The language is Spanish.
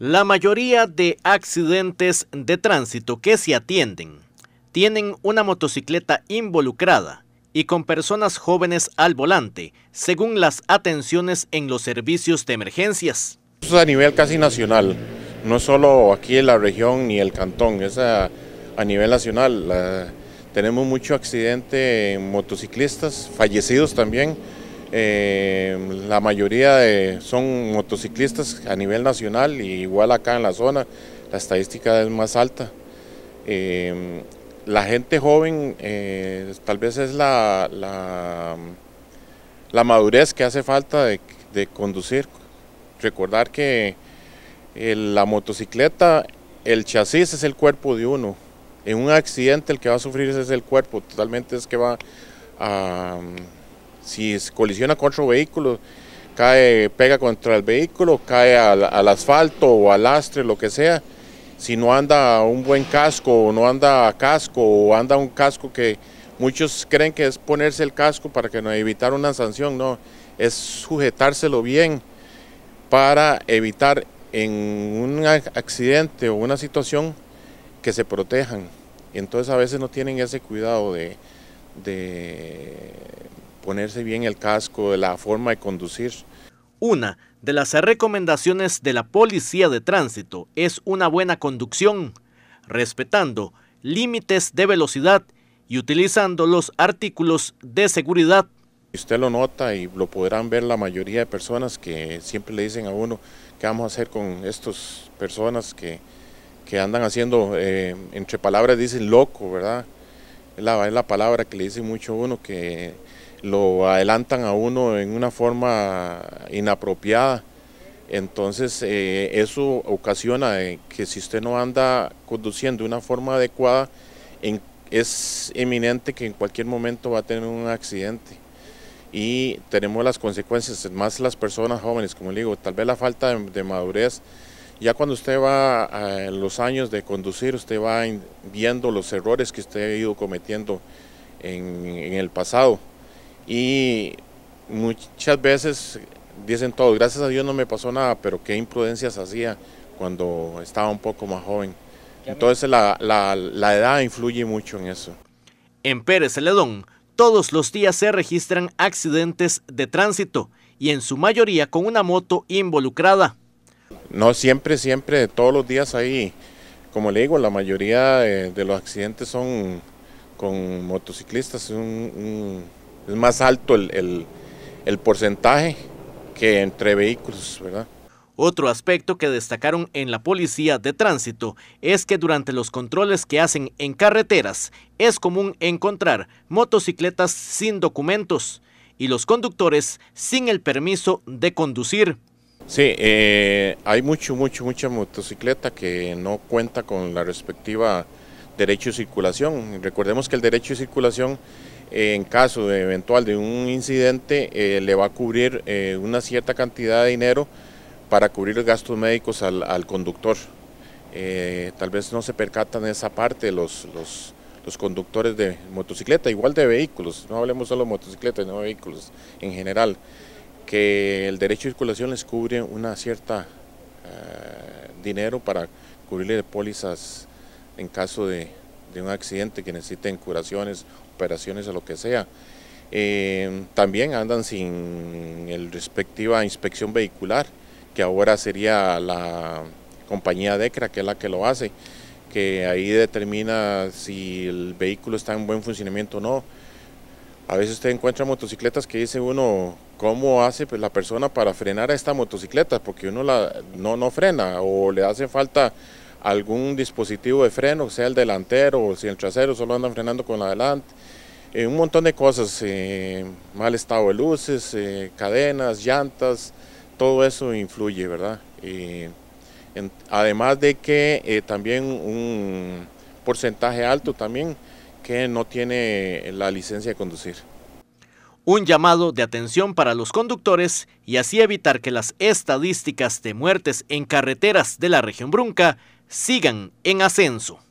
La mayoría de accidentes de tránsito que se atienden tienen una motocicleta involucrada y con personas jóvenes al volante, según las atenciones en los servicios de emergencias. es a nivel casi nacional, no solo aquí en la región ni el cantón, es a, nivel nacional. tenemos mucho accidente en motociclistas, fallecidos también, eh, la mayoría de, son motociclistas a nivel nacional y igual acá en la zona la estadística es más alta. Eh, la gente joven eh, tal vez es la, la, madurez que hace falta de, conducir. Recordar que la motocicleta, el chasis es el cuerpo de uno. En un accidente el que va a sufrir es el cuerpo, totalmente es que va a si colisiona con otro vehículo, cae, pega contra el vehículo, cae al, asfalto o al lastre, lo que sea. Si no anda un buen casco o no anda casco o anda un casco que muchos creen que es ponerse el casco para que no evitar una sanción, no, es sujetárselo bien para evitar en un accidente o una situación que se protejan. Entonces a veces no tienen ese cuidado de ponerse bien el casco, la forma de conducir. Una de las recomendaciones de la policía de tránsito es una buena conducción, respetando límites de velocidad y utilizando los artículos de seguridad. Usted lo nota y lo podrán ver la mayoría de personas que siempre le dicen a uno qué vamos a hacer con estas personas que, que andan haciendo, eh, entre palabras dicen loco, ¿verdad? Es la, es la palabra que le dice mucho a uno que lo adelantan a uno en una forma inapropiada. Entonces eh, eso ocasiona eh, que si usted no anda conduciendo de una forma adecuada, es eminente que en cualquier momento va a tener un accidente. Y tenemos las consecuencias, más las personas jóvenes, como le digo, tal vez la falta de, madurez. Ya cuando usted va a los años de conducir, usted va viendo los errores que usted ha ido cometiendo en el pasado y muchas veces dicen todos, gracias a Dios no me pasó nada, pero qué imprudencias hacía cuando estaba un poco más joven. Entonces la, edad influye mucho en eso. En Pérez Celedón, todos los días se registran accidentes de tránsito y en su mayoría con una moto involucrada. No, siempre, siempre, todos los días ahí, como le digo, la mayoría eh, de, los accidentes son con motociclistas, un más alto el, porcentaje que entre vehículos, ¿verdad? Otro aspecto que destacaron en la policía de tránsito es que durante los controles que hacen en carreteras es común encontrar motocicletas sin documentos y los conductores sin el permiso de conducir. Sí, eh, hay mucho, mucho, mucha motocicleta que no cuenta con la respectiva derecho de circulación. Recordemos que el derecho de circulación eh, en caso de eventual de un incidente eh, le va a cubrir eh, una cierta cantidad de dinero para cubrir gastos médicos al, conductor. tal vez no se percatan esa parte los, conductores de motocicleta, igual de vehículos, no hablemos solo de motocicletas, no de vehículos en general, que el derecho de circulación les cubre una cierta dinero para cubrirle pólizas en caso de, un accidente que necesiten curaciones, operaciones o lo que sea. Eh, también andan sin el respectiva inspección vehicular, que ahora sería la compañía DECRA, que es la que lo hace, que ahí determina si el vehículo está en buen funcionamiento o no. A veces usted encuentra motocicletas que dice uno, ¿cómo hace pues, la persona para frenar a esta motocicleta? Porque uno no, no frena o le hace falta algún dispositivo de freno, sea el delantero o si el trasero, solo andan frenando con la delante. Eh, un montón de cosas, eh, mal estado de luces, eh, cadenas, llantas, todo eso influye, ¿verdad? además de que también un porcentaje alto también que no tiene la licencia de conducir. Un llamado de atención para los conductores y así evitar que las estadísticas de muertes en carreteras de la región Brunca sigan en ascenso.